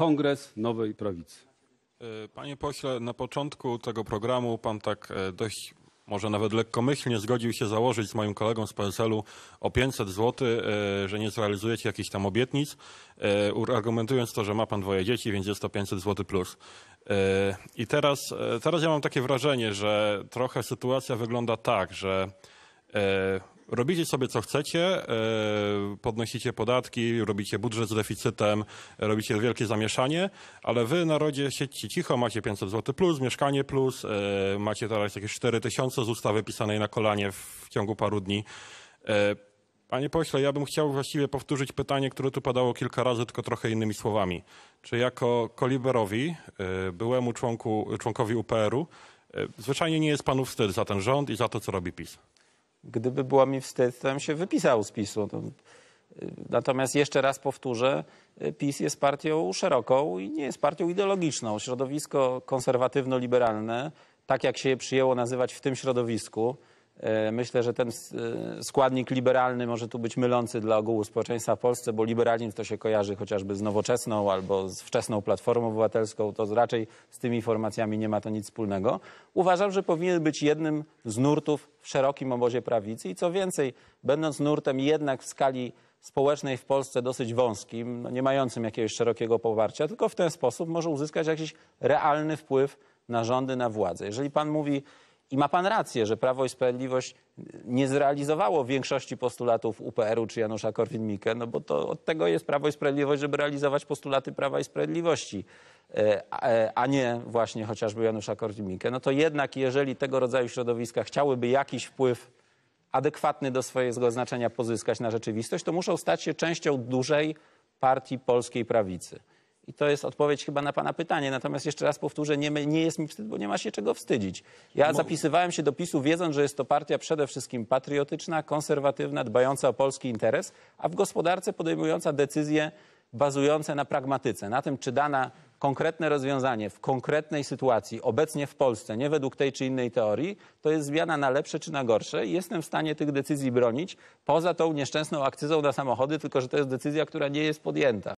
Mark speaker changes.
Speaker 1: kongres nowej prawicy.
Speaker 2: E, panie pośle, na początku tego programu pan tak e, dość może nawet lekkomyślnie zgodził się założyć z moim kolegą z PSL-u o 500 zł, e, że nie zrealizujecie jakichś tam obietnic, argumentując to, że ma pan dwoje dzieci, więc jest to 500 zł plus. I teraz, teraz ja mam takie wrażenie, że trochę sytuacja wygląda tak, że robicie sobie co chcecie, e, podnosicie podatki, robicie budżet z deficytem, robicie wielkie zamieszanie, ale wy narodzie siedźcie cicho, macie 500 zł plus, mieszkanie plus, e, macie teraz jakieś 4000 z ustawy pisanej na kolanie w ciągu paru dni. E, panie pośle, ja bym chciał właściwie powtórzyć pytanie, które tu padało kilka razy, tylko trochę innymi słowami. Czy jako Koliberowi, byłemu członku, członkowi UPR-u, zwyczajnie nie jest panu wstyd za ten rząd i za to, co robi PiS? Gdyby była mi wstyd, to bym się
Speaker 1: wypisał z PiSu. No, natomiast jeszcze raz powtórzę, y, PiS jest partią szeroką i nie jest partią ideologiczną. Środowisko konserwatywno-liberalne, tak jak się je przyjęło nazywać w tym środowisku, E, myślę, że ten e, składnik liberalny może tu być mylący dla ogółu społeczeństwa w Polsce, bo liberalizm to się kojarzy chociażby z nowoczesną albo z wczesną Platformą Obywatelską, to raczej z tymi formacjami nie ma to nic wspólnego. Uważam, że powinien być jednym z nurtów w szerokim obozie prawicy i co więcej, będąc nurtem jednak w skali społecznej w Polsce dosyć wąskim, no nie mającym jakiegoś szerokiego poparcia, tylko w ten sposób może uzyskać jakiś realny wpływ na rządy, na władzę. Jeżeli pan mówi, i ma pan rację, że Prawo i Sprawiedliwość nie zrealizowało większości postulatów UPR-u czy Janusza Korwin-Mikke, no bo to od tego jest Prawo i Sprawiedliwość, żeby realizować postulaty Prawa i Sprawiedliwości, e, e, a nie właśnie chociażby Janusza Korwin-Mikke. No to jednak, jeżeli tego rodzaju środowiska chciałyby jakiś wpływ adekwatny do swojego znaczenia pozyskać na rzeczywistość, to muszą stać się częścią dużej partii polskiej prawicy. I to jest odpowiedź chyba na Pana pytanie. Natomiast jeszcze raz powtórzę, nie, nie jest mi wstyd, bo nie ma się czego wstydzić. Ja zapisywałem się do PiSu wiedząc, że jest to partia przede wszystkim patriotyczna, konserwatywna, dbająca o polski interes, a w gospodarce podejmująca decyzje bazujące na pragmatyce, na tym, czy dana konkretne rozwiązanie w konkretnej sytuacji, obecnie w Polsce, nie według tej czy innej teorii, to jest zmiana na lepsze czy na gorsze i jestem w stanie tych decyzji bronić poza tą nieszczęsną akcyzą na samochody, tylko że to jest decyzja, która nie jest podjęta.